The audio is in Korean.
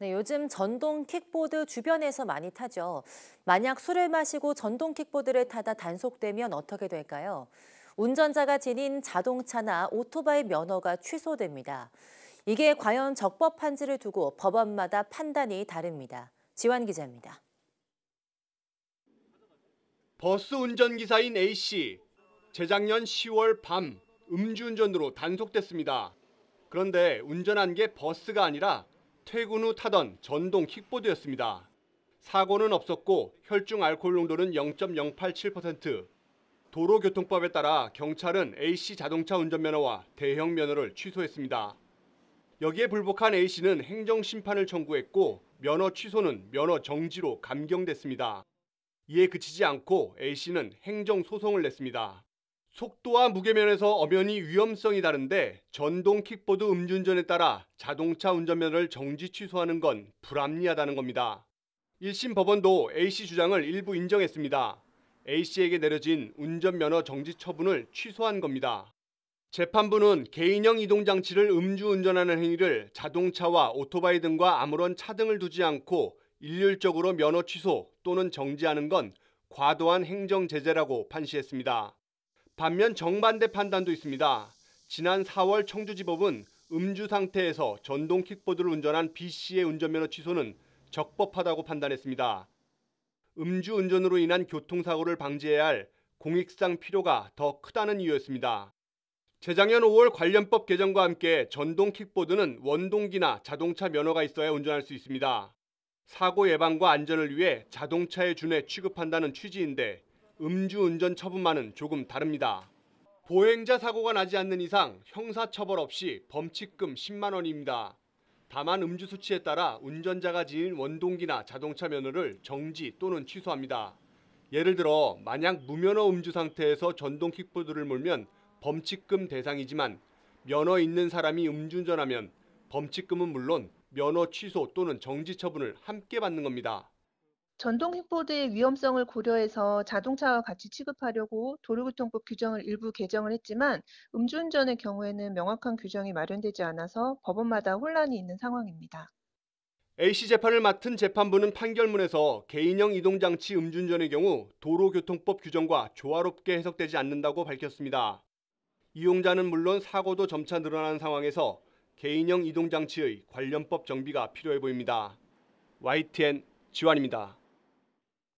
네, 요즘 전동 킥보드 주변에서 많이 타죠. 만약 술을 마시고 전동 킥보드를 타다 단속되면 어떻게 될까요? 운전자가 지닌 자동차나 오토바이 면허가 취소됩니다. 이게 과연 적법한지를 두고 법원마다 판단이 다릅니다. 지환 기자입니다. 버스 운전기사인 A씨. 재작년 10월 밤 음주운전으로 단속됐습니다. 그런데 운전한 게 버스가 아니라 퇴근 후 타던 전동 킥보드였습니다. 사고는 없었고 혈중 알코올 농도는 0.087%. 도로교통법에 따라 경찰은 A씨 자동차 운전면허와 대형 면허를 취소했습니다. 여기에 불복한 A씨는 행정심판을 청구했고 면허 취소는 면허 정지로 감경됐습니다. 이에 그치지 않고 A씨는 행정소송을 냈습니다. 속도와 무게 면에서 엄연히 위험성이 다른데 전동 킥보드 음주운전에 따라 자동차 운전면허를 정지 취소하는 건 불합리하다는 겁니다. 1심 법원도 A씨 주장을 일부 인정했습니다. A씨에게 내려진 운전면허 정지 처분을 취소한 겁니다. 재판부는 개인형 이동장치를 음주운전하는 행위를 자동차와 오토바이 등과 아무런 차등을 두지 않고 일률적으로 면허 취소 또는 정지하는 건 과도한 행정제재라고 판시했습니다. 반면 정반대 판단도 있습니다. 지난 4월 청주지법은 음주 상태에서 전동 킥보드를 운전한 B씨의 운전면허 취소는 적법하다고 판단했습니다. 음주 운전으로 인한 교통사고를 방지해야 할 공익상 필요가 더 크다는 이유였습니다. 재작년 5월 관련법 개정과 함께 전동 킥보드는 원동기나 자동차 면허가 있어야 운전할 수 있습니다. 사고 예방과 안전을 위해 자동차의 준해 취급한다는 취지인데 음주운전 처분만은 조금 다릅니다. 보행자 사고가 나지 않는 이상 형사처벌 없이 범칙금 10만 원입니다. 다만 음주 수치에 따라 운전자가 지닌 원동기나 자동차 면허를 정지 또는 취소합니다. 예를 들어 만약 무면허 음주 상태에서 전동 킥보드를 몰면 범칙금 대상이지만 면허 있는 사람이 음주운전하면 범칙금은 물론 면허 취소 또는 정지 처분을 함께 받는 겁니다. 전동 킥보드의 위험성을 고려해서 자동차와 같이 취급하려고 도로교통법 규정을 일부 개정을 했지만 음주운전의 경우에는 명확한 규정이 마련되지 않아서 법원마다 혼란이 있는 상황입니다. A씨 재판을 맡은 재판부는 판결문에서 개인형 이동장치 음주운전의 경우 도로교통법 규정과 조화롭게 해석되지 않는다고 밝혔습니다. 이용자는 물론 사고도 점차 늘어나는 상황에서 개인형 이동장치의 관련법 정비가 필요해 보입니다. YTN 지환입니다.